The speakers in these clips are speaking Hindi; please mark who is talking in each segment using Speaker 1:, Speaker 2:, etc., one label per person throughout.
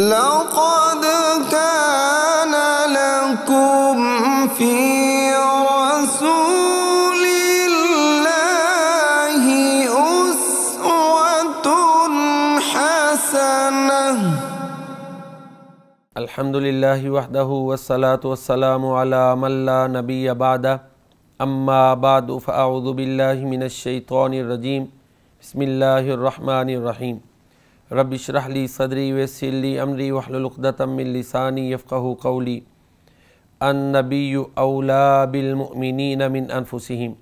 Speaker 1: لقد كان لكم في رسول الله أسوة حسنة الحمد لله وحده والصلاة والسلام على من لا نبي بعده أما بعد فأعوذ بالله من الشيطان الرجيم بسم الله الرحمن الرحيم रब शरहली सदरी वसी अमरी वहलुलदतमिलसानी यफ़्क़ कौली अनबी अवला बिलमिन मिन अनफुसम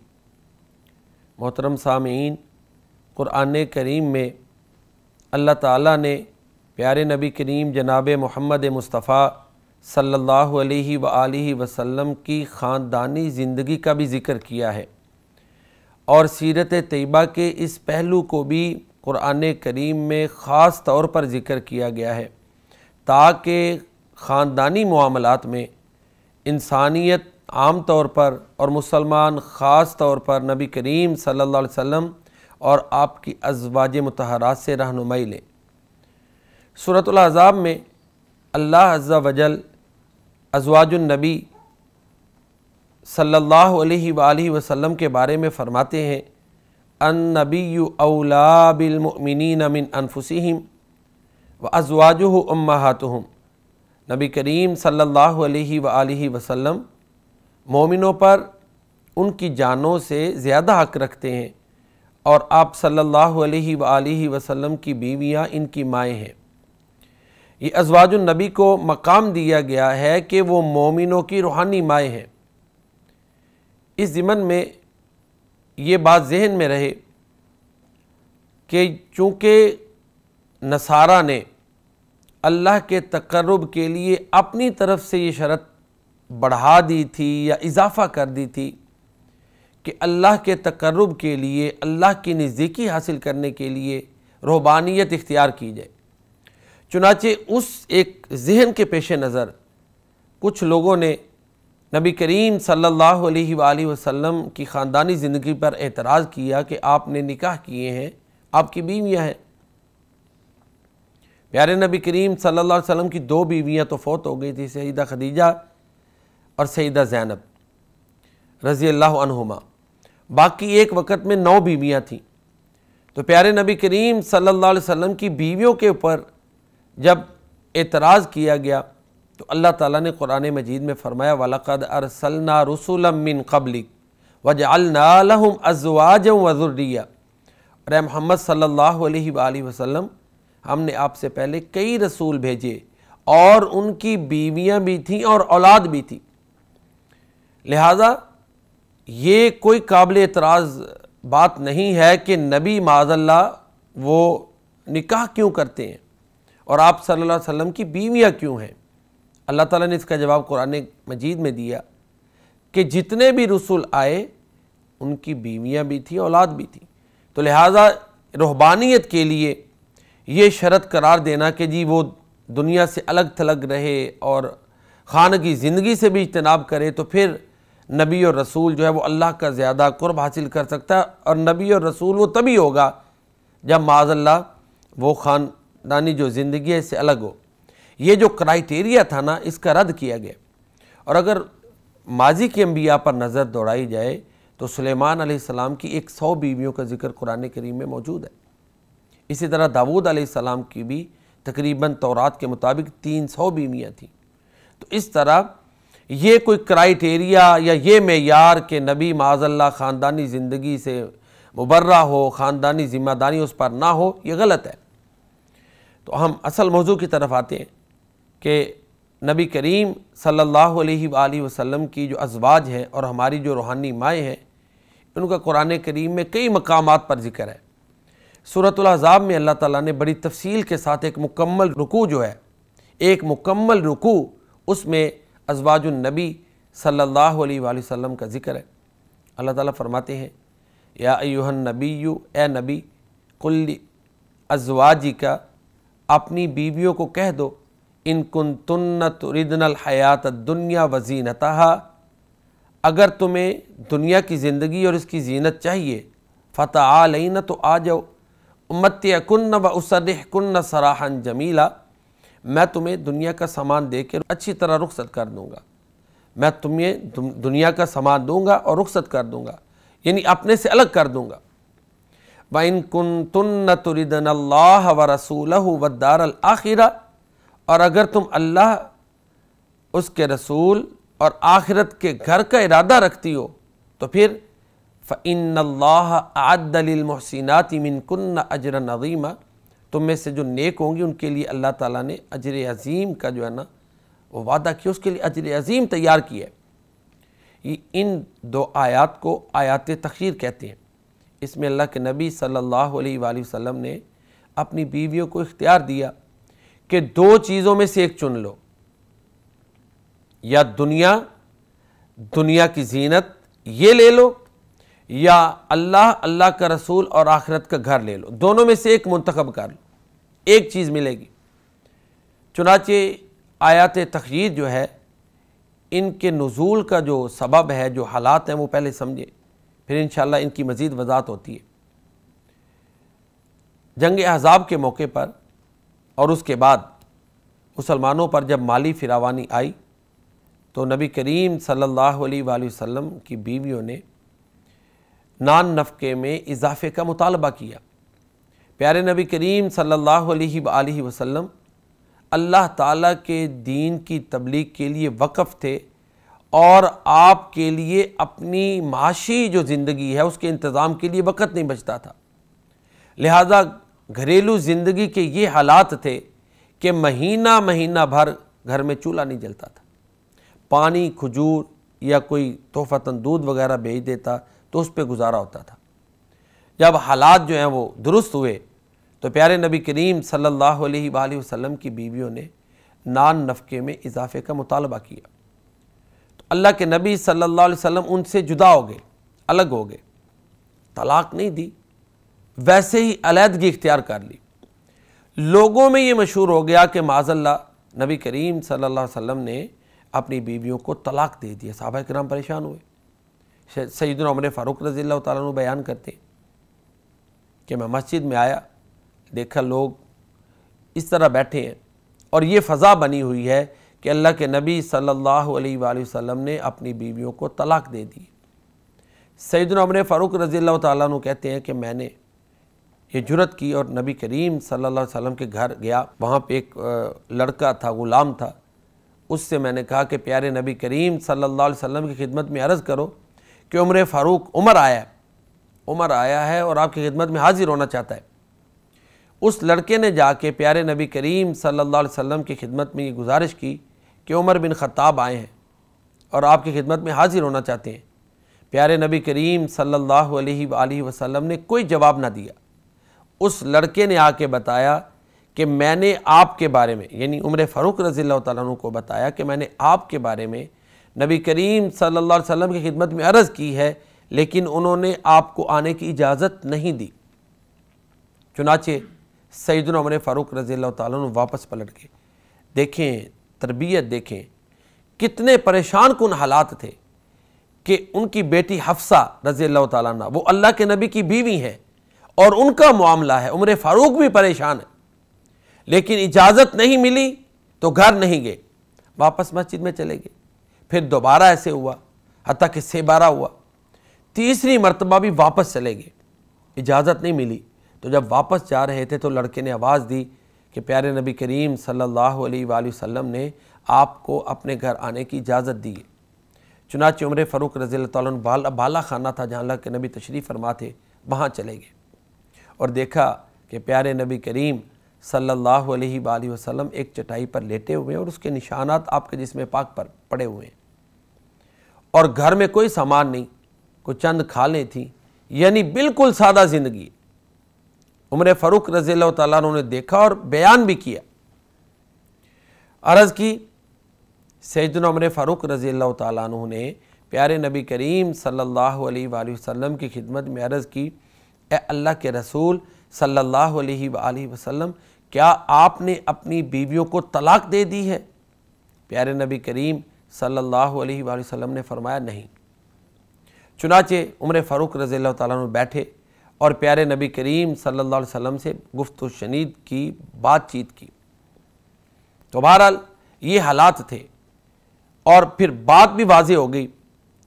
Speaker 1: मोहतरम सामीन क़ुरान करीम में अल्लाह ताला ने प्यारे नबी करीम जनाब मोहम्मद मुस्तफ़ा सल्ला वसम की ख़ानदानी ज़िंदगी का भी ज़िक्र किया है और सीरत तयबा के इस पहलू को भी क़ुरान करीम में ख़ास तौर पर ज़िक्र किया गया है ताकि ख़ानदानी मामलत में इंसानियत आम तौर पर और मुसलमान ख़ास तौर पर नबी करीम सल्लल्लाहु अलैहि वसल्लम और आपकी अजवाज मतहरात से रहनुमाई लें सूरत अज़ाब में अल्लाह अज्जा वजल अजवाजनबी सल्लल्लाहु अलैहि वसल्लम के बारे में फ़रमाते हैं अनबी अवलाबिलमिन मिन अनफुसिम व अजवाज उम्मातम नबी करीम सल्लल्लाहु अलैहि सल्ला वसल्लम मोमिनों पर उनकी जानों से ज़्यादा हक रखते हैं और आप सल्लल्लाहु अलैहि वसल्लम की बीवियां इनकी माएँ हैं ये अजवाज नबी को मकाम दिया गया है कि वो मोमिनों की रूहानी माएँ हैं इस ज़िमन में ये बात जहन में रहे कि चूँकि नसारा ने अल्लाह के तकरब के लिए अपनी तरफ से ये शरत बढ़ा दी थी या इजाफ़ा कर दी थी कि अल्लाह के तकरब के लिए अल्लाह की नज़दीकी हासिल करने के लिए रूबानियत इख्तियार की जाए चुनाचे उस एक जहन के पेश नज़र कुछ लोगों ने नबी करीम सल्लल्लाहु अलैहि वसल्लम की ख़ानदानी ज़िंदगी पर एतराज़ किया कि आपने निकाह किए हैं आपकी बीवियाँ हैं प्यारे नबी करीम सल्लल्लाहु अलैहि वसल्लम की दो बीवियाँ तो फौत हो गई थी सईदा खदीजा और सईदा जैनब रज़ी अल्लाहुमा बाकी एक वक़्त में नौ बीवियाँ थीं तो प्यारे नबी करीम सल्ला वसम की बीवियों के ऊपर जब एतराज़ किया गया तो अल्लाह ताला ने कुरान मजीद में फ़रमाया वलकद अरसलना रसुलमिन कबलिक वजअलनालहम अजवाज वज़ुर्रिया और मोहम्मद सल्लल्लाहु अलैहि वसल्लम हमने आपसे पहले कई रसूल भेजे और उनकी बीवियाँ भी थीं और औलाद भी थी लिहाजा ये कोई काबिल एतराज़ बात नहीं है कि नबी माजल्ला वो निकाह क्यों करते हैं और आप सल्लल्लाहु अलैहि वसल्लम की बीवियाँ क्यों हैं अल्लाह ताला ने इसका जवाब कुरान मजीद में दिया कि जितने भी रसूल आए उनकी बीवियाँ भी थी औलाद भी थी तो लिहाजा रूहबानियत के लिए ये शरत करार देना कि जी वो दुनिया से अलग थलग रहे और ख़ान की ज़िंदगी से भी इजतनाब करे तो फिर नबी और रसूल जो है वो अल्लाह का ज़्यादा कुर्ब हासिल कर सकता है और नबी और रसूल वो तभी होगा जब माजल्ला वो ख़ानदानी जो ज़िंदगी है इससे अलग हो ये जो क्राइटेरिया था ना इसका रद्द किया गया और अगर माजी के अम्बिया पर नज़र दौड़ाई जाए तो सुलेमान सलाम की एक सौ बीवियों का जिक्र कुरान करीम में मौजूद है इसी तरह दाऊद सलाम की भी तकरीबन तौरात के मुताबिक तीन सौ बीवियाँ थीं तो इस तरह ये कोई क्राइटेरिया या ये मैार के नबी माजल्ला ख़ानदानी ज़िंदगी से मुबर्रा हो ख़ानदानी ज़िम्मेदारी उस पर ना हो ये गलत है तो हम असल मौजू की तरफ आते हैं कि नबी करीम सल्लल्लाहु अलैहि वसल्लम की जो अजवाज हैं और हमारी जो रूहानी माएँ हैं उनका कुरान करीम में कई मकाम पर जिक्र है सूरतलाजाब में अल्लाह ताला ने बड़ी तफसील के साथ एक मुकम्मल रुकू जो है एक मुकम्मल रुकू उसमें अजवाजनबी सल्लल्लाहु अलैहि का जिक्र है अल्लाह ताला फरमाते हैं या अयुहन नबी यू ए नबी कुल्ली अजवाजी का अपनी बीवियों को कह दो इन कुन तुन्न तुरिदनल हयात दुनिया वजीनता अगर तुम्हें दुनिया की ज़िंदगी और इसकी जीनत चाहिए फ़तः आलना तो आ जाओ उम्मत कन्न व उसरह कन्न सराहन जमीला मैं तुम्हें दुनिया का सामान देकर अच्छी तरह रुखसत कर दूँगा मैं तुम्हें दुनिया का सामान दूँगा और रुखसत कर दूँगा यानी अपने से अलग कर दूँगा व इन कुन तुन्न तुरिदन अल्लाह व रसूल वदार आखिरा और अगर तुम अल्लाह उसके रसूल और आखिरत के घर का इरादा रखती हो तो फिर फ़िन मिन मिनकुन अजर नवीमा तुम में से जो नेक होंगी उनके लिए अल्लाह ताला ने अजर अज़ीम का जो है ना वो वादा किया उसके लिए अजर अज़ीम तैयार किया है इन दो आयात को आयात तखीर कहते हैं इसमें अल्लाह के नबी सल्लल्लाहु अलैहि वसल्लम ने अपनी बीवियों को इख्तियार दिया कि दो चीजों में से एक चुन लो या दुनिया दुनिया की जीनत ये ले लो या अल्लाह अल्लाह का रसूल और आखिरत का घर ले लो दोनों में से एक मंतखब कर लो एक चीज़ मिलेगी चुनाचे आयात तखीर जो है इनके नज़ूल का जो सबब है जो हालात हैं वो पहले समझे फिर इन इनकी मज़ीद वजात होती है जंग अहजाब के मौके पर और उसके बाद मुसलमानों पर जब माली फिरावानी आई तो नबी करीम सल्लल्लाहु अलैहि वसल्लम की बीवियों ने नान नफ़के में इजाफे का मुतालबा किया प्यारे नबी करीम सल्लल्लाहु अलैहि वसल्लम अल्लाह ताला के दीन की तबलीग के लिए वक़फ़ थे और आपके लिए अपनी माशी जो ज़िंदगी है उसके इंतज़ाम के लिए वक़्त नहीं बचता था लिहाजा घरेलू ज़िंदगी के ये हालात थे कि महीना महीना भर घर में चूल्हा नहीं जलता था पानी खजूर या कोई तोहफ़ता दूध वगैरह भेज देता तो उस पर गुजारा होता था जब हालात जो हैं वो दुरुस्त हुए तो प्यारे नबी करीम सल्लल्लाहु अलैहि वसल्लम की बीवियों ने नान नफ़के में इजाफे का मुतालबा किया तो अल्लाह के नबी सल्लल्लाहु अलैहि वसल्लम उनसे जुदा हो गए अलग हो गए तलाक नहीं दी वैसे ही अलीहदगी इख्तियार कर ली लोगों में ये मशहूर हो गया कि माजल्ला नबी करीम सल्लल्लाहु अलैहि वसल्लम ने अपनी बीवियों को तलाक दे दिया साहबा कराम परेशान हुए सईदन उमर फ़ारूक रज़ी तु बयान करते कि मैं मस्जिद में आया देखा लोग इस तरह बैठे हैं और ये फ़ज़ा बनी हुई है कि अल्लाह के नबी सल्लल्लाहु अलैहि वसल्लम ने अपनी बीवियों को तलाक दे दी सईदन उमर फ़ारूक रज़ी तु कहते हैं कि मैंने ये जुरत की और नबी करीम सल्लल्लाहु अलैहि वसल्लम के घर गया वहाँ पे एक लड़का था ग़ुलाम था उससे मैंने कहा कि प्यारे नबी करीम सल्लल्लाहु अलैहि वसल्लम की खिदमत में अर्ज़ करो कि उम्र फ़ारूक उमर आया उमर आया है और आपकी खिदमत में हाजिर होना चाहता है उस लड़के ने जाके प्यारे नबी करीम सल्लल्लाहु अलैहि वसल्लम की खिदमत में ये गुजारिश की कि उमर बिन ख़त्ताब आए हैं और आपकी खिदमत में हाजिर होना चाहते हैं प्यारे नबी करीम सल्लल्लाहु अलैहि वसल्लम ने कोई जवाब ना दिया उस लड़के ने आके बताया कि मैंने आपके बारे में यानी उम्र फ़ारूक रज़ी तु को बताया कि मैंने आपके बारे में नबी करीम सल्ला अलैहि की खिदमत में अर्ज़ की है लेकिन उन्होंने आपको आने की इजाज़त नहीं दी चुनाचे सईदन उमर फ़ारूक रज़ी तु वापस पलट के देखें तरबियत देखें कितने परेशान कन हालात थे कि उनकी बेटी हफ्सा रज़ी तु वो अल्लाह के नबी की बीवी हैं और उनका मामला है उम्र फारूक भी परेशान है लेकिन इजाज़त नहीं मिली तो घर नहीं गए वापस मस्जिद में चले गए फिर दोबारा ऐसे हुआ हती कि से बारह हुआ तीसरी मरतबा भी वापस चले गए इजाज़त नहीं मिली तो जब वापस जा रहे थे तो लड़के ने आवाज़ दी कि प्यारे नबी करीम सल्लल्लाहु अलैहि वसल्लम ने आपको अपने घर आने की इजाज़त दी है चुनाच उम्र फ़रूक रज़ी तौल बाला खाना था जहाँ अल्लाह के नबी तशरीफ़ फरमा थे वहाँ चले गए और देखा कि प्यारे नबी करीम सल्लल्लाहु अलैहि वसल्लम एक चटाई पर लेटे हुए हैं और उसके निशानात आपके जिसमें पाक पर पड़े हुए हैं और घर में कोई सामान नहीं कोई चंद खालें थी यानी बिल्कुल सादा ज़िंदगी उम्र फरूक रजील तुमने ने देखा और बयान भी किया अर्ज़ की सैदन उम्र फ़ारूक रज़ी अल्लाह ने प्यारे नबी करीम सल्लल्लाहु अलैहि वसल्लम की खिदमत में अर्ज़ की अल्लाह के रसूल सल्ला वसलम क्या आपने अपनी बीवियों को तलाक दे दी है प्यारे नबी करीम सल्ला अलैहि ने फरमाया नहीं चुनाचे उम्र फ़ारूक रज़ी तु बैठे और प्यारे नबी करीम सल्ला अलैहि से गुफ्त शनीद की बातचीत की तो बहरहाल ये हालात थे और फिर बात भी वाजी हो गई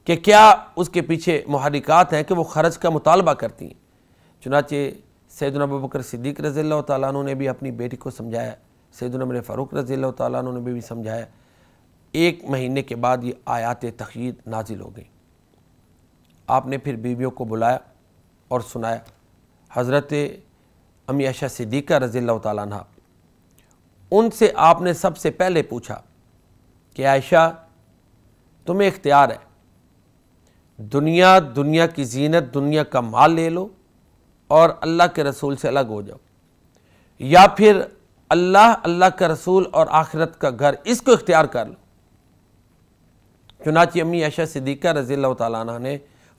Speaker 1: कि क्या उसके पीछे महरिकात हैं कि वो खर्च का मुतालबा करती हैं चुनाचे सैदुल बकर सिद्दीक रज़ील्ला तु ने भी अपनी बेटी को समझाया सैदुल उमर फ़ारूक रज़ी तु ने भी समझाया एक महीने के बाद ये आयात तखीर नाजिल हो गई आपने फिर बीवियों को बुलाया और सुनाया हज़रत अमियाशा सिद्दीक़ा रज़ील्ला उन उनसे आपने सबसे पहले पूछा कि आयशा तुम्हें इख्तियार है दुनिया दुनिया की जीनत दुनिया का माल ले लो और अल्लाह के रसूल से अलग हो जाओ या फिर अल्लाह अल्लाह का रसूल और आखिरत का घर इसको इख्तियार कर लो चुनाची अम्मी ऐशा सिद्दीक़ा रज़ी तला ने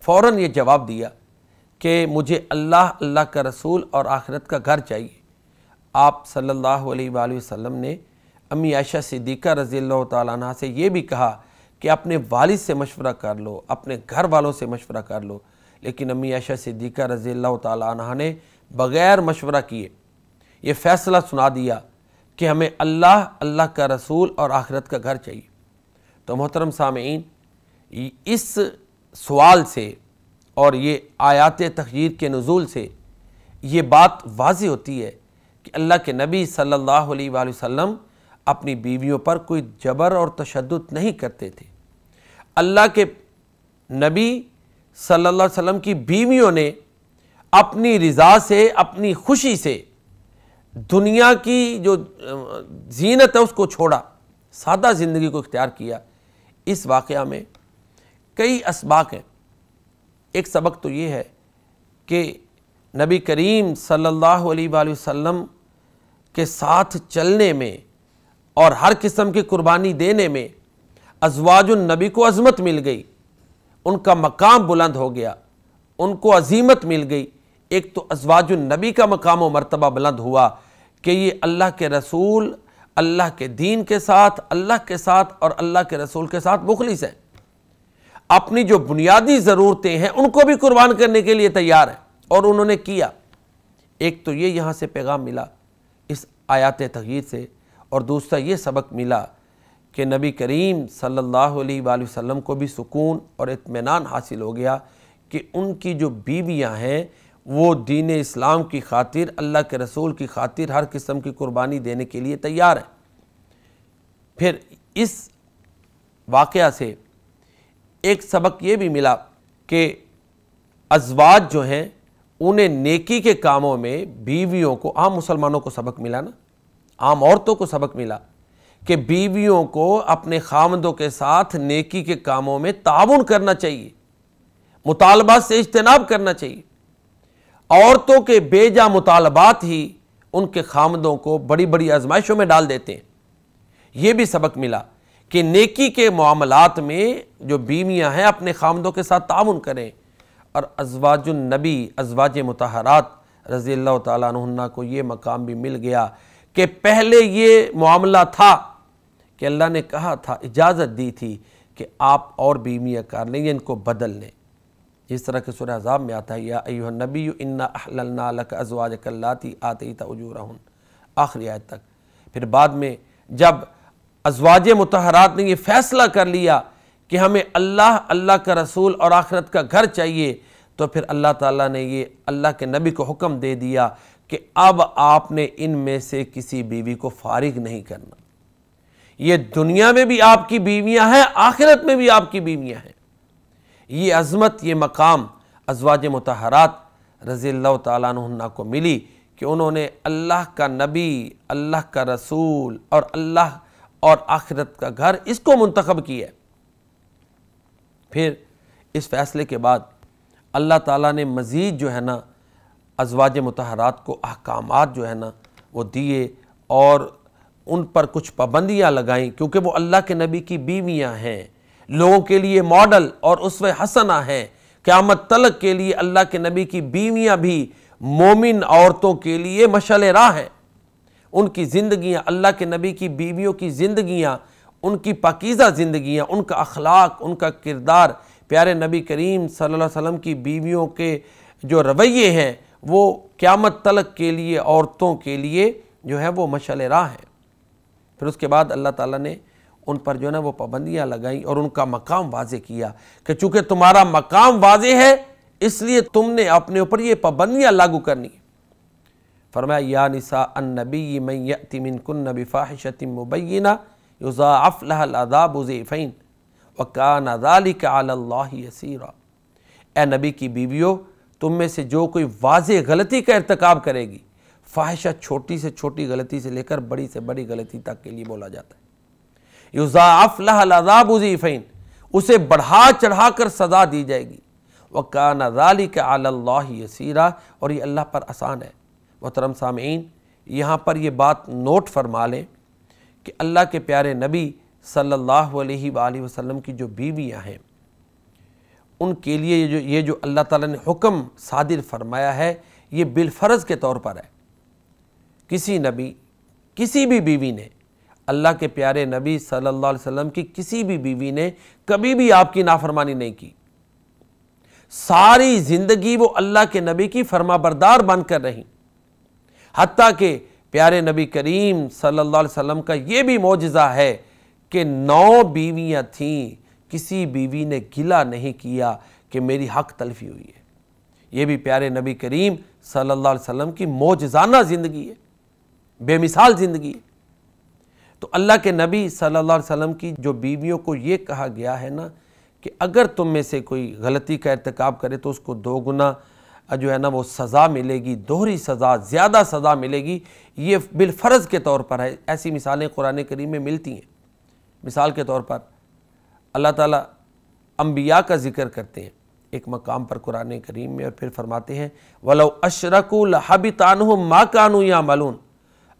Speaker 1: फ़ौर ये जवाब दिया कि मुझे अल्लाह अल्लाह का रसूल और आखिरत का घर चाहिए आप सल्लल्लाहु अलैहि वसल्लम ने अम्मी ऐशा सिद्दीक़ा रज़ी तला से ये भी कहा कि अपने वालिद से मशवरा कर लो अपने घर वालों से मशवरा कर लो लेकिन अम्मी आयशा सिद्दीका रज़ी अल्लाह तह ने बग़ैर मशवरा किए ये फ़ैसला सुना दिया कि हमें अल्लाह अल्लाह का रसूल और आखिरत का घर चाहिए तो मोहतरम सामीन इस सवाल से और ये आयात तखजीर के नज़ूल से ये बात वाज होती है कि अल्लाह के नबी सल्लल्लाहु अलैहि वसल्लम अपनी बीवियों पर कोई जबर और तशद नहीं करते थे अल्लाह के नबी सल्लल्लाहु अलैहि वसल्लम की बीवियों ने अपनी रज़ा से अपनी खुशी से दुनिया की जो जीनत है उसको छोड़ा सादा ज़िंदगी को इख्तियार किया इस वाक़ में कई इसबाक हैं एक सबक तो ये है कि नबी करीम सल्लल्लाहु अलैहि वसल्लम के साथ चलने में और हर किस्म की कुर्बानी देने में अजवाज़ुन नबी को अजमत मिल गई उनका मकाम बुलंद हो गया उनको अजीमत मिल गई एक तो अजवाजुल नबी का मकाम व मरतबा बुलंद हुआ कि ये अल्लाह के रसूल अल्लाह के दीन के साथ अल्लाह के साथ और अल्लाह के रसूल के साथ मुखलिस हैं अपनी जो बुनियादी ज़रूरतें हैं उनको भी कुर्बान करने के लिए तैयार हैं और उन्होंने किया एक तो ये यहाँ से पैगाम मिला इस आयात तगीर से और दूसरा ये सबक मिला कि नबी करीम सल्लल्लाहु अलैहि वसल्लम को भी सुकून और इत्मीनान हासिल हो गया कि उनकी जो बीवियां हैं वो दीन इस्लाम की खातिर अल्लाह के रसूल की खातिर हर किस्म की कुर्बानी देने के लिए तैयार हैं फिर इस वाक़ से एक सबक ये भी मिला कि अजवाज जो हैं उन्हें नेकी के कामों में बीवियों को आम मुसलमानों को सबक मिला ना आम औरतों को सबक मिला कि बीवियों को अपने खामदों के साथ नेकी के कामों में ताउन करना चाहिए मुतालबा से इजतनाब करना चाहिए औरतों के बेजा मुतालबात ही उनके खामदों को बड़ी बड़ी आजमाइशों में डाल देते हैं यह भी सबक मिला कि नेकी के मामलात में जो बीवियां हैं अपने खामदों के साथ ताउन करें और अजवाजुलनबी अजवाज मतहरात रज़ी तुन्ना को ये मकाम भी मिल गया कि पहले ये मामला था कि अल्लाह ने कहा था इजाज़त दी थी कि आप और बीवियाँ कर लें इनको बदल लें इस तरह के सुर अजाब में आता है या अयो नबी इन्ना अजवाज कल्लाती आते ही तजूर आखिरी आयत तक फिर बाद में जब अजवाज मतहरात ने यह फ़ैसला कर लिया कि हमें अल्लाह अल्लाह का रसूल और आखरत का घर चाहिए तो फिर अल्लाह ताला ने ये अल्लाह के नबी को हुक्म दे दिया कि अब आपने इन में से किसी बीवी को फारिग नहीं करना ये दुनिया में भी आपकी बीवियां हैं आखिरत में भी आपकी बीवियां हैं ये अजमत ये मकाम अजवाज मतहरात रज़ी तुन्ना को मिली कि उन्होंने अल्लाह का नबी अल्लाह का रसूल और अल्लाह और आखिरत का घर इसको मंतखब किया फिर इस फैसले के बाद अल्लाह ताला ने मज़ीद जो है ना अजवाज मतहरात को अहकाम जो है ना वो दिए और उन पर कुछ पाबंदियाँ लगाईं क्योंकि वो अल्लाह के नबी की बीवियाँ हैं लोगों के लिए मॉडल और उसव हसना है क़्यामत तलक के लिए अल्लाह के नबी की बीवियाँ भी मोमिन औरतों के लिए मशल राह हैं उनकी ज़िंदगियाँ अल्लाह के नबी की बीवियों की ज़िंदगियाँ उनकी पाकिज़ा ज़िंदगियाँ उनका अखलाक उनका किरदार प्यारे नबी करीम सल्लल्लाहु अलैहि वसल्लम की बीवियों के जो रवैये हैं वो क़्यामत तलक के लिए औरतों के लिए जो है वो मशल राह हैं फिर उसके बाद अल्लाह ताला ने उन पर जो है ना वो पाबंदियाँ लगाई और उनका मकाम वाजे किया कि चूँकि तुम्हारा मकाम वाजे है इसलिए तुमने अपने ऊपर ये पाबंदियाँ लागू करनी फरमाया या निसा अन नबी मैतिमिन कन नबी फ़ाहिशतिम मुबैना युज़ाफ़लादाबुज़ैफ़ैन वकान अदाली का अल्लासीरा ए नबी की बीवियों तुम में से जो कोई वाज गलती का irtikab करेगी फाहिशा छोटी से छोटी गलती से लेकर बड़ी से बड़ी गलती तक के लिए बोला जाता है युजाफलाजाबीफ़ैन उसे बढ़ा चढ़ा कर सज़ा दी जाएगी का नजाली के आल्ला यसीरा और ये अल्लाह पर आसान है मोहतरम सामीन यहाँ पर ये बात नोट फरमा लें कि अल्लाह के प्यारे नबी सल्लल्लाहु अलैहि वसल्लम की जो बीवियाँ हैं उनके लिए ये जो ये जो अल्लाह ताला ने हुक्म सादिर फरमाया है ये बिलफ़र्ज़ के तौर पर है किसी नबी किसी भी बीवी ने अल्लाह के प्यारे नबी सल्लल्लाहु अलैहि वसल्लम की किसी भी बीवी ने कभी भी आपकी नाफरमानी नहीं की सारी ज़िंदगी वो अल्लाह के नबी की फरमाबरदार बनकर रही हती के प्यारे नबी करीम सल्लल्लाहु अलैहि वसल्लम का ये भी मोजज़ा है कि नौ बीवियाँ थीं किसी बीवी ने गिला नहीं किया कि मेरी हक तलफी हुई है ये भी प्यारे नबी करीम सल्लल्लाहु अलैहि वसल्लम की मोजाना ज़िंदगी है बेमिसाल ज़िंदगी तो अल्लाह के नबी सल्लल्लाहु अलैहि वसल्लम की जो बीवियों को ये कहा गया है ना कि अगर तुम में से कोई गलती का irtikab करे तो उसको दोगुना जो है ना वो सज़ा मिलेगी दोहरी सज़ा ज़्यादा सज़ा मिलेगी ये बिलफ़र्ज़ के तौर पर है ऐसी मिसालें कुरान करीम में मिलती हैं मिसाल के तौर पर अल्लाह ताला अम्बिया का ज़िक्र करते हैं एक मकाम पर कुरान करीम में और फिर फरमाते हैं वलो अशरकुल लहबी तानू माँ या मलून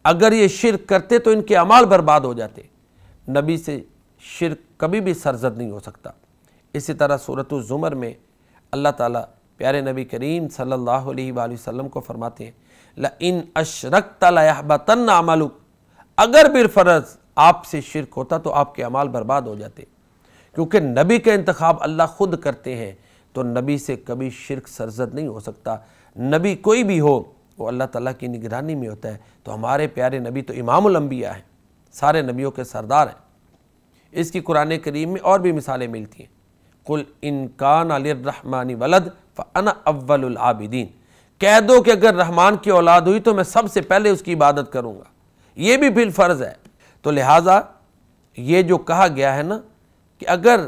Speaker 1: अगर ये शिरक करते तो इनके अमाल बर्बाद हो जाते नबी से शिरक कभी भी सरजद नहीं हो सकता इसी तरह सूरत ज़ुमर में अल्लाह ताला प्यारे नबी करीम सल्लल्लाहु अलैहि वसल्लम को फरमाते हैं ल इन अशरक तलाबतन अगर बिरफरज आपसे शिरक होता तो आपके अमाल बर्बाद हो जाते क्योंकि नबी का इंतखब अल्लाह खुद करते हैं तो नबी से कभी शिरक सरजद नहीं हो सकता नबी कोई भी हो वो अल्लाह ताला की निगरानी में होता है तो हमारे प्यारे नबी तो इमामबिया हैं सारे नबियों के सरदार हैं इसकी कुरान करीम में और भी मिसालें मिलती हैं कुल इनकान अलरहमानी वलद फ़न अव्वलआबिदीन कह दो कि अगर रहमान की औलाद हुई तो मैं सबसे पहले उसकी इबादत करूँगा ये भी फिर फ़र्ज़ है तो लिहाजा ये जो कहा गया है ना कि अगर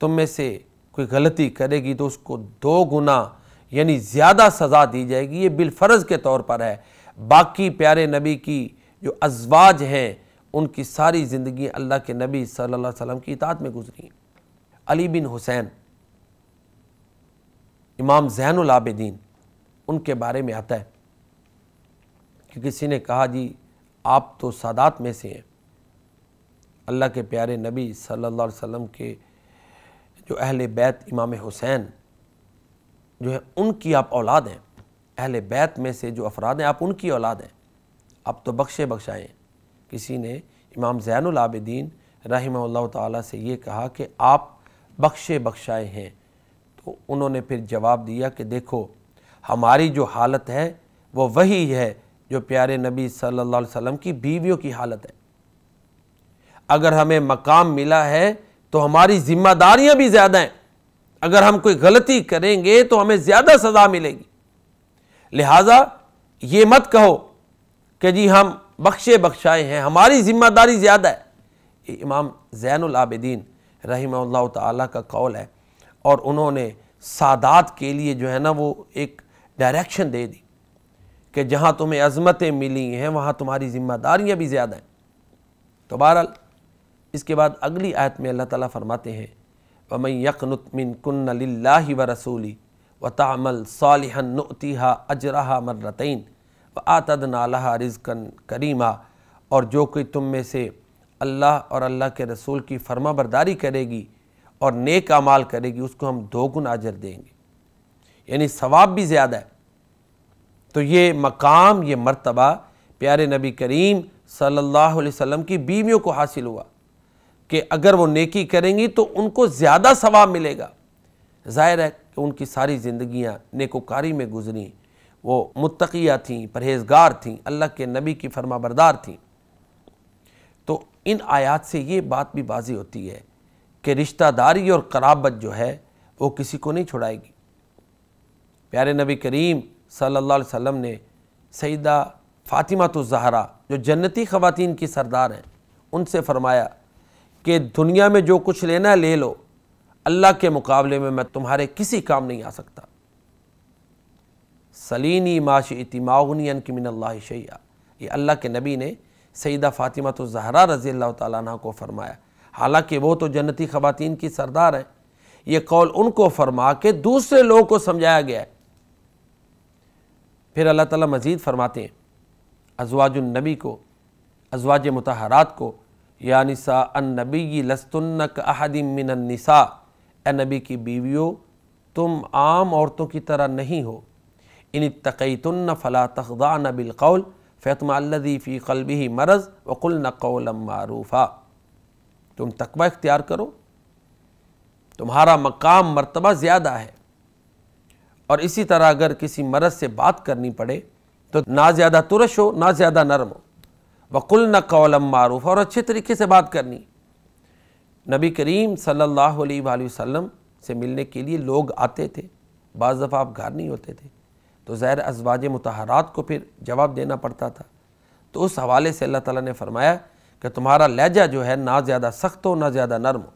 Speaker 1: तुम में से कोई गलती करेगी तो उसको दो गुना यानी ज़्यादा सज़ा दी जाएगी ये बिलफर्ज के तौर पर है बाकी प्यारे नबी की जो अजवाज हैं उनकी सारी ज़िंदगी अल्लाह के नबी सल्लल्लाहु अलैहि वसल्लम की इतात में गुजरी अली बिन हुसैन इमाम जैनआबदीन उनके बारे में आता है कि किसी ने कहा जी आप तो सादात में से हैं अल्लाह के प्यारे नबी सल्लल्लाहु अलैहि वसल्लम के जो अहल बैत इमाम हुसैन जो है उनकी आप औलाद हैं अहले बैत में से जो अफराद हैं आप उनकी औलाद हैं आप तो बख्शे बख्शाएँ किसी ने इमाम ज़ैनआबदीन रही ताली से ये कहा कि आप बख्शे बख्शाए हैं तो उन्होंने फिर जवाब दिया कि देखो हमारी जो हालत है वो वही है जो प्यारे नबी सल्लल्लाहु अलैहि वसल्लम की बीवियों की हालत है अगर हमें मकाम मिला है तो हमारी जिम्मेदारियां भी ज़्यादा हैं अगर हम कोई गलती करेंगे तो हमें ज़्यादा सज़ा मिलेगी लिहाजा ये मत कहो कि जी हम बख्शे बख्शाए हैं हमारी ज़िम्मेदारी ज़्यादा है इमाम ज़ैनआबदीन रही तौल कौल है और उन्होंने सादात के लिए जो है ना वो एक डायरेक्शन दे दी कि जहाँ तुम्हें अजमतें मिली हैं वहाँ तुम्हारी ज़िम्मेदारियाँ भी ज़्यादा हैं तो बहरहाल इसके बाद अगली आयत में अल्लाह ताला फरमाते हैं वमन यकनुत मिन कन्न लाही व रसूली व तामल सालहन नतिहा अजरहा मर्रतन व आतद नाला रिजकन करीमा और जो कोई तुम में से अल्लाह और अल्लाह के रसूल की फर्मा बरदारी करेगी और नेक अमाल करेगी उसको हम दोगुन अजर देंगे यानी सवाब भी ज़्यादा है तो ये मकाम ये मर्तबा प्यारे नबी करीम सल्लल्लाहु अलैहि वसल्लम की बीवियों को हासिल हुआ कि अगर वो नेकी करेंगी तो उनको ज़्यादा सवाब मिलेगा जाहिर है कि उनकी सारी ज़िंदियाँ नेकोकारी में गुजरी वो मुतकिया थीं परहेजगार थीं अल्लाह के नबी की फरमाबरदार बरदार थीं तो इन आयात से ये बात भी बाजी होती है कि रिश्तादारी और कराबत जो है वो किसी को नहीं छुड़ाएगी प्यारे नबी करीम सल्ला वम ने सईदा फ़ातिमा तो जहरा जो जन्नती ख़वान की सरदार हैं उनसे फरमाया कि दुनिया में जो कुछ लेना है ले लो अल्लाह के मुकाबले में मैं तुम्हारे किसी काम नहीं आ सकता सलीनी माश इतिमागनी अन की मिनल्ला शैया ये अल्लाह के नबी ने सईदा फ़ातिमा तो जहरा रज़ी अल्लाह तह को फरमाया हालांकि वो तो जन्नती ख़वातीन की सरदार हैं ये कौल उनको फरमा के दूसरे लोगों को समझाया गया है फिर अल्लाह ताला मज़ीद फरमाते हैं नबी को अजवाज मतहरात को या निसा अन नबी लस्तुन्नक निसा ए नबी की बीवियों तुम आम औरतों की तरह नहीं हो इन तकैतुन्न फ़ला तखदा क़ौल फ़ैतमाल्लि फ़ी कलबी मरज़ वकुल नकौल मारूफ़ा तुम तकबा इख्तियार करो तुम्हारा मकाम मरतबा ज़्यादा है और इसी तरह अगर किसी मरज़ से बात करनी पड़े तो ना ज़्यादा तुरश हो ना ज़्यादा नरम हो वकुल न कौलम मारूफ और अच्छे तरीके से बात करनी नबी करीम सल्लल्लाहु अलैहि वसल्लम से मिलने के लिए लोग आते थे बज़ दफ़ा आप घर नहीं होते थे तो ज़ैर अजवाज मतहरात को फिर जवाब देना पड़ता था तो उस हवाले से अल्लाह ताला ने फरमाया कि तुम्हारा लहजा जो है ना ज़्यादा सख्त हो ना ज़्यादा नरम हो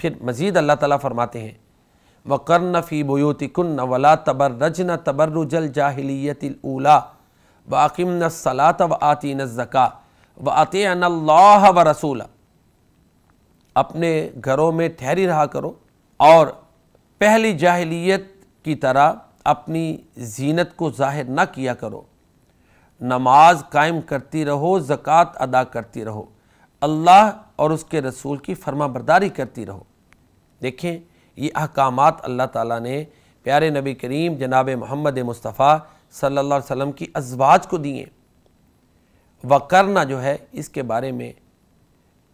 Speaker 1: फिर मज़ीद अल्लाह ताला फरमाते हैं फ़ी नफ़ी बुयोतिकन वला तबर न तबर्रजल जाहलीत ऊला वाकिम सलात व आती न ज़क़ा व आते अल्लाह व रसूल अपने घरों में ठहरी रहा करो और पहली जाहलीत की तरह अपनी जीनत को जाहिर ना किया करो नमाज कायम करती रहो ज़क़़त अदा करती रहो अल्लाह और उसके रसूल की फरमा बरदारी करती रहो देखें ये अहकाम अल्लाह ताला ने प्यारे नबी करीम जनाब मोहम्मद मुस्तफ़ा सल्लल्लाहु अलैहि वसल्लम की अजवाज को दिए व करना जो है इसके बारे में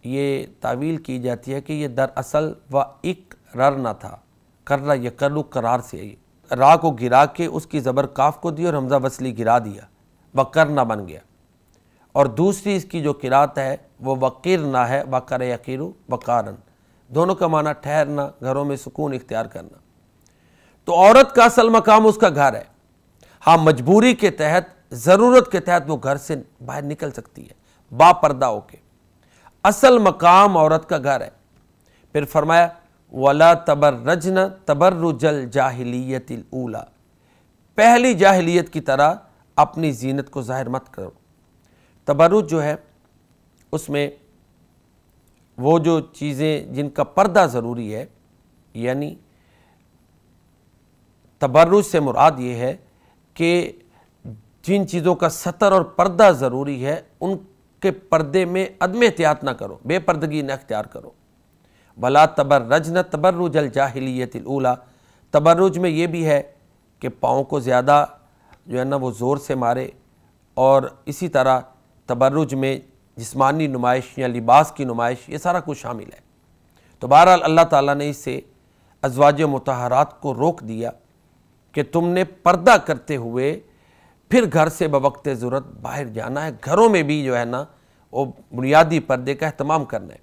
Speaker 1: ये तावील की जाती है कि ये दरअसल व इक ना था करना यह करु करार से आई रा को गिरा के उसकी ज़बर काफ को दी और हमजा वसली गिरा दिया व करना बन गया और दूसरी इसकी जो किरात है वो ना है वकर यकीर वकारन दोनों का माना ठहरना घरों में सुकून इख्तियार करना तो औरत का असल मकाम उसका घर है हाँ मजबूरी के तहत ज़रूरत के तहत वो घर से बाहर निकल सकती है बापर्दा होके असल मकाम औरत का घर है फिर फरमाया वला तबर रजन तबर्रुजल जाहिलियत उला पहली जाहिलियत की तरह अपनी जीनत को ज़ाहिर मत करो तबरुज जो है उसमें वो जो चीज़ें जिनका पर्दा ज़रूरी है यानी तबरुज से मुराद ये है कि जिन चीज़ों का सतर और पर्दा ज़रूरी है उनके पर्दे में अदम एहतियात ना करो बेपर्दगी ना अख्तियार करो भला तबर्रज न तबर्रुज अलजाहलीतला तबर्रुज में ये भी है कि पाँव को ज़्यादा जो है ना वो ज़ोर से मारे और इसी तरह तबरुज में जिसमानी नुमाइश या लिबास की नुमाइश ये सारा कुछ शामिल है तो बहरहाल अल्लाह ताला ने इसे अजवाज मतहरात को रोक दिया कि तुमने पर्दा करते हुए फिर घर से बवक्त ज़रूरत बाहर जाना है घरों में भी जो है ना वो बुनियादी पर्दे का अहतमाम करना है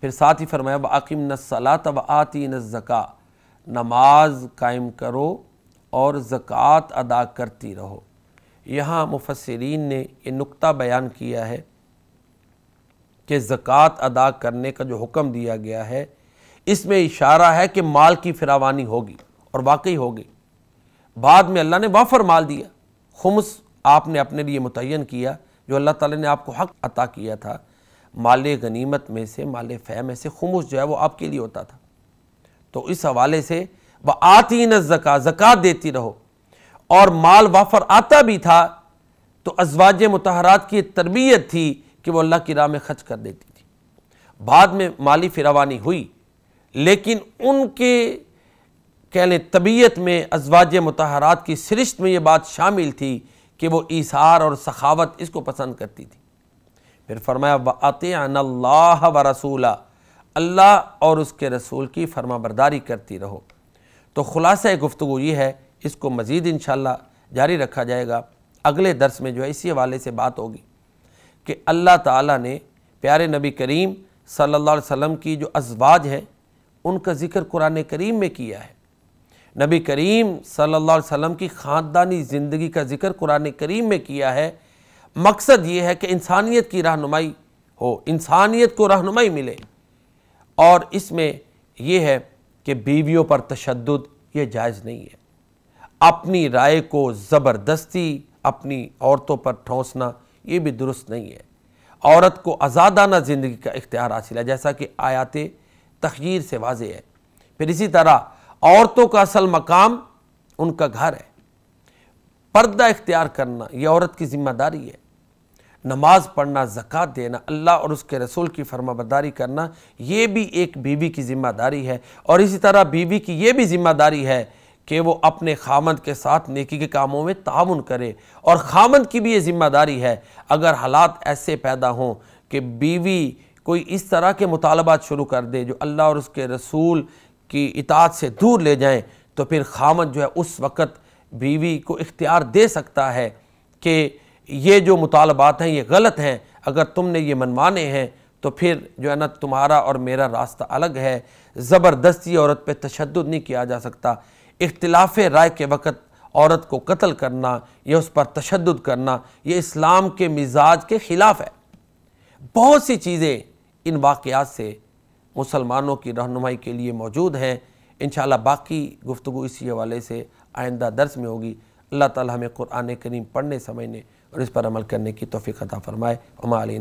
Speaker 1: फिर साथ ही फरमाया बाकिम न सला तब आती न ज़क़ा नमाज कायम करो और ज़क़़त अदा करती रहो यहाँ मुफसरीन ने यह नुक्ता बयान किया है कि ज़क़़त अदा करने का जो हुक्म दिया गया है इसमें इशारा है कि माल की फिरावानी होगी और वाकई होगी बाद में अल्लाह ने वाफर माल दिया खुमस आपने अपने लिए मुतन किया जो अल्लाह ताला ने आपको हक अता किया था माल गनीमत में से माल फ़ै में से खुमस जो है वो आपके लिए होता था तो इस हवाले से वह आती न जक़ा ज़क़ात देती रहो और माल वाफर आता भी था तो अजवाज मतहरात की तरबियत थी कि वो अल्लाह की राह में खर्च कर देती थी बाद में माली फिरावानी हुई लेकिन उनके कह लें तबीयत में अजवाज मतहरात की सरिश्त में ये बात शामिल थी कि वो ईसार और सखावत इसको पसंद करती थी फिर फरमाया वातः व रसूला अल्लाह और उसके रसूल की फर्मा बरदारी करती रहो तो ख़ुलासा गुफ्तु ये है इसको मज़ीद इन जारी रखा जाएगा अगले दरस में जो है इसी हवाले से बात होगी कि अल्लाह ताला ने प्यारे नबी करीम सल्लल्लाहु अलैहि वसल्लम की जो अजवाज हैं उनका ज़िक्र कुरान करीम में किया है नबी करीम सल्लल्लाहु अलैहि वसल्लम की ख़ानदानी ज़िंदगी का जिक्र कुरान करीम में किया है मकसद ये है कि इंसानियत की रहनुमाई हो इंसानियत को रहनुमाई मिले और इसमें यह है कि बीवियों पर तशद ये जायज़ नहीं है अपनी राय को ज़बरदस्ती अपनी औरतों पर ठोंसना ये भी दुरुस्त नहीं है औरत को आज़ादाना ज़िंदगी का इख्तियार हासिल है जैसा कि आयात तखीर से वाज है फिर इसी तरह औरतों का असल मकाम उनका घर है पर्दा इख्तियार करना यह औरत की जिम्मेदारी है नमाज पढ़ना जक़ात देना अल्लाह और उसके रसूल की फरमाबरदारी करना ये भी एक बीवी की ज़िम्मेदारी है और इसी तरह बीवी की यह भी ज़िम्मेदारी है कि वो अपने खामंद के साथ नेकी के कामों में ताउन करे और खामद की भी ये ज़िम्मेदारी है अगर हालात ऐसे पैदा हों कि बीवी कोई इस तरह के मुतालबात शुरू कर दे जो अल्लाह और उसके रसूल की इताद से दूर ले जाएं तो फिर खामद जो है उस वक़्त बीवी को इख्तियार दे सकता है कि ये जो मुतालबात हैं ये गलत हैं अगर तुमने ये मनमाने हैं तो फिर जो है ना तुम्हारा और मेरा रास्ता अलग है ज़बरदस्ती औरत पे तशद नहीं किया जा सकता इख्तलाफ राय के वक़्त औरत को कत्ल करना या उस पर तशद करना ये इस्लाम के मिजाज के ख़िलाफ़ है बहुत सी चीज़ें इन वाक़ से मुसलमानों की रहनुमाई के लिए मौजूद हैं इन बाकी गुफ्तु इसी हवाले से आइंदा दर्स में होगी अल्लाह ताला हमें कुरान करीम पढ़ने समझने और इस पर अमल करने की तोफ़ी अदा फ़रमाए उमाली